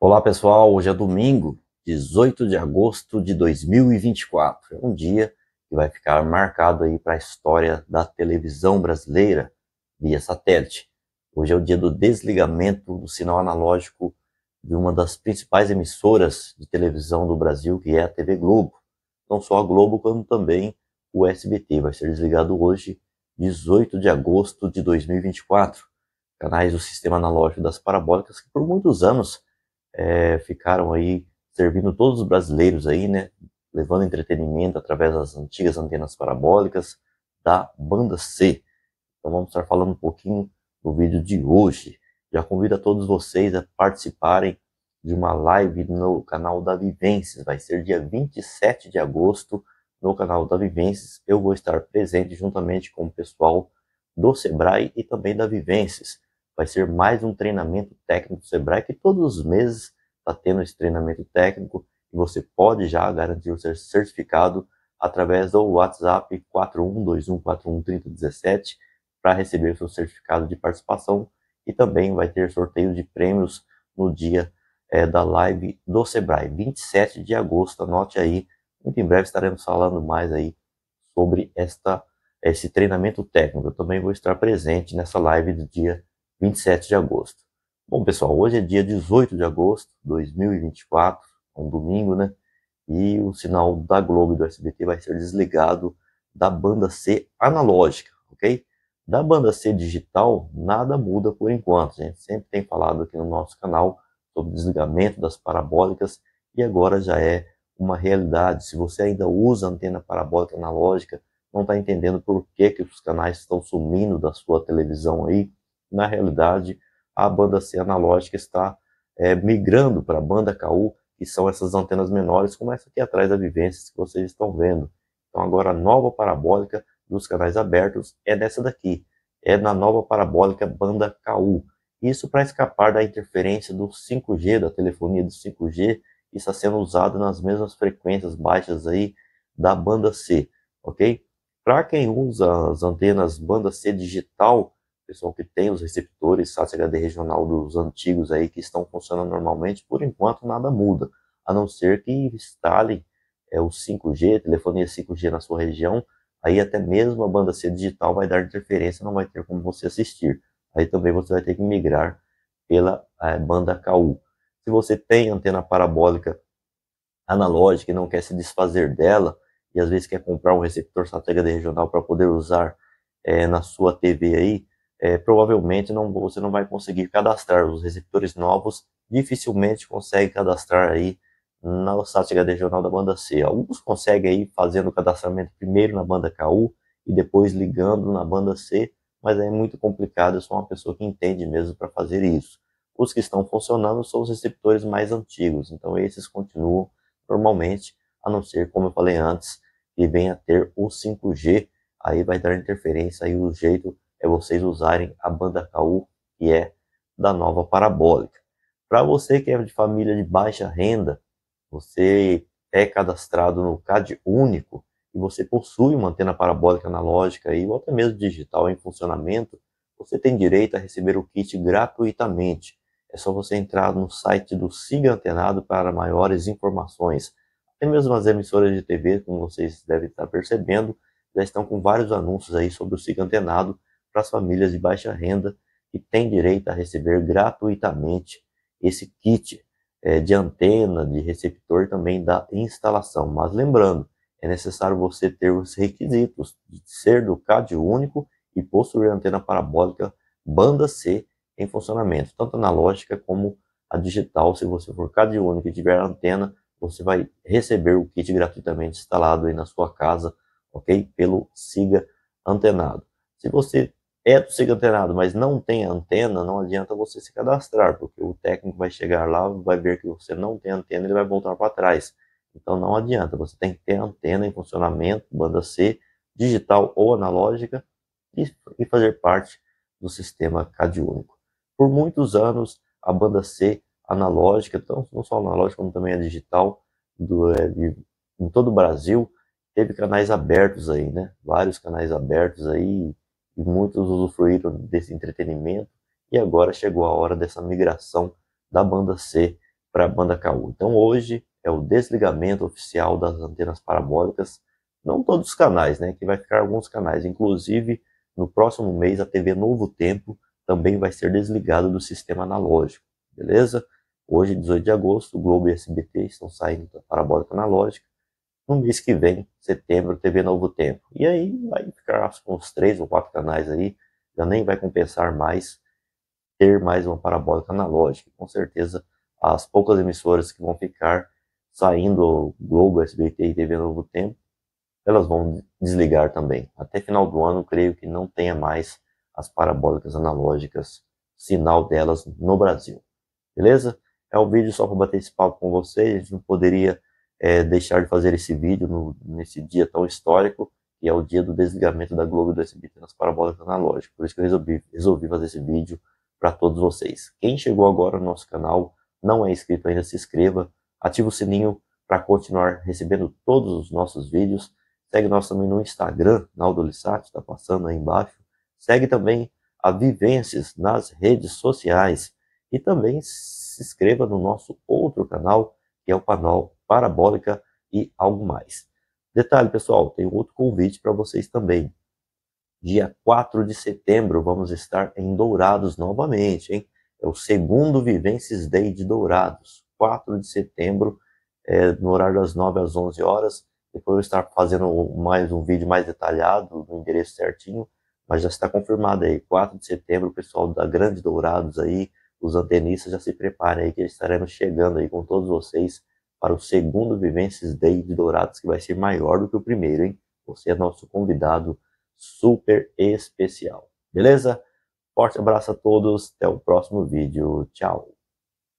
Olá pessoal, hoje é domingo, 18 de agosto de 2024. É um dia que vai ficar marcado aí para a história da televisão brasileira via satélite. Hoje é o dia do desligamento do sinal analógico de uma das principais emissoras de televisão do Brasil, que é a TV Globo. Não só a Globo, como também o SBT. Vai ser desligado hoje, 18 de agosto de 2024. Canais do sistema analógico das parabólicas que por muitos anos é, ficaram aí servindo todos os brasileiros aí, né? Levando entretenimento através das antigas antenas parabólicas da banda C. Então vamos estar falando um pouquinho no vídeo de hoje já convido a todos vocês a participarem de uma live no canal da Vivências. Vai ser dia 27 de agosto no canal da Vivências. Eu vou estar presente juntamente com o pessoal do Sebrae e também da Vivências. Vai ser mais um treinamento técnico do Sebrae, que todos os meses está tendo esse treinamento técnico e você pode já garantir o seu certificado através do WhatsApp 4121413017 para receber o seu certificado de participação e também vai ter sorteio de prêmios no dia é, da live do Sebrae, 27 de agosto, anote aí, muito em breve estaremos falando mais aí sobre esta, esse treinamento técnico, eu também vou estar presente nessa live do dia 27 de agosto. Bom pessoal, hoje é dia 18 de agosto de 2024, é um domingo, né? E o sinal da Globo e do SBT vai ser desligado da banda C analógica, ok? Da banda C digital, nada muda por enquanto. A gente sempre tem falado aqui no nosso canal sobre desligamento das parabólicas e agora já é uma realidade. Se você ainda usa antena parabólica analógica, não está entendendo por que, que os canais estão sumindo da sua televisão aí. Na realidade, a banda C analógica está é, migrando para a banda KU, que são essas antenas menores, como essa aqui atrás da Vivências que vocês estão vendo. Então agora a nova parabólica dos canais abertos é nessa daqui, é na nova parabólica banda KU. Isso para escapar da interferência do 5G, da telefonia do 5G, que está sendo usada nas mesmas frequências baixas aí da banda C, ok? Para quem usa as antenas banda C digital, pessoal que tem os receptores SATS HD regional dos antigos aí que estão funcionando normalmente, por enquanto nada muda, a não ser que instalem é, o 5G, telefonia 5G na sua região, aí até mesmo a banda C digital vai dar interferência, não vai ter como você assistir. Aí também você vai ter que migrar pela é, banda KU. Se você tem antena parabólica analógica e não quer se desfazer dela, e às vezes quer comprar um receptor satélite regional para poder usar é, na sua TV aí, é, provavelmente não, você não vai conseguir cadastrar. Os receptores novos dificilmente consegue cadastrar aí na site regional da banda C. Alguns conseguem aí fazendo o cadastramento primeiro na banda KU e depois ligando na banda C, mas é muito complicado, eu sou uma pessoa que entende mesmo para fazer isso. Os que estão funcionando são os receptores mais antigos, então esses continuam normalmente, a não ser, como eu falei antes, que venha a ter o 5G, aí vai dar interferência e o jeito é vocês usarem a banda KU, que é da nova parabólica. Para você que é de família de baixa renda, você é cadastrado no CAD único e você possui uma antena parabólica analógica e ou até mesmo digital em funcionamento, você tem direito a receber o kit gratuitamente. É só você entrar no site do Siga Antenado para maiores informações. Até mesmo as emissoras de TV, como vocês devem estar percebendo, já estão com vários anúncios aí sobre o Siga Antenado para as famílias de baixa renda que têm direito a receber gratuitamente esse kit é, de antena, de receptor também da instalação. Mas lembrando, é necessário você ter os requisitos de ser do CAD único e possuir antena parabólica banda C em funcionamento, tanto analógica como a digital. Se você for CAD único e tiver antena, você vai receber o kit gratuitamente instalado aí na sua casa, ok? Pelo SIGA antenado. Se você é do secretariado, mas não tem antena, não adianta você se cadastrar, porque o técnico vai chegar lá, vai ver que você não tem antena, ele vai voltar para trás. Então não adianta, você tem que ter antena em funcionamento, banda C, digital ou analógica, e, e fazer parte do sistema único. Por muitos anos, a banda C analógica, então, não só analógica, como também a digital, do, é, de, em todo o Brasil, teve canais abertos aí, né? Vários canais abertos aí, e muitos usufruíram desse entretenimento e agora chegou a hora dessa migração da banda C para a banda KU. Então hoje é o desligamento oficial das antenas parabólicas, não todos os canais, né, que vai ficar alguns canais, inclusive no próximo mês a TV Novo Tempo também vai ser desligada do sistema analógico, beleza? Hoje, 18 de agosto, Globo e SBT estão saindo da parabólica analógica no mês que vem setembro TV Novo Tempo. E aí vai ficar com uns três ou quatro canais aí, já nem vai compensar mais ter mais uma parabólica analógica. Com certeza, as poucas emissoras que vão ficar saindo Globo, SBT e TV Novo Tempo, elas vão desligar também. Até final do ano, creio que não tenha mais as parabólicas analógicas, sinal delas no Brasil. Beleza? É um vídeo só para bater esse papo com vocês, a gente não poderia é, deixar de fazer esse vídeo no, nesse dia tão histórico, que é o dia do desligamento da Globo do SBT nas parabólicas analógicas. Por isso que eu resolvi, resolvi fazer esse vídeo para todos vocês. Quem chegou agora no nosso canal, não é inscrito ainda, se inscreva, ativa o sininho para continuar recebendo todos os nossos vídeos. Segue nós também no Instagram, Naldo Lissati, está passando aí embaixo. Segue também a Vivências nas redes sociais. E também se inscreva no nosso outro canal, que é o canal parabólica e algo mais. Detalhe, pessoal, tem outro convite para vocês também. Dia 4 de setembro vamos estar em Dourados novamente, hein? É o segundo Vivências Day de Dourados, 4 de setembro, é, no horário das 9 às 11 horas. Depois eu estar fazendo mais um vídeo mais detalhado, no endereço certinho, mas já está confirmado aí, 4 de setembro, o pessoal da Grande Dourados aí, os antenistas já se preparem aí que estaremos chegando aí com todos vocês para o segundo Vivências Day de Dourados, que vai ser maior do que o primeiro, hein? Você é nosso convidado super especial. Beleza? Forte abraço a todos, até o próximo vídeo. Tchau!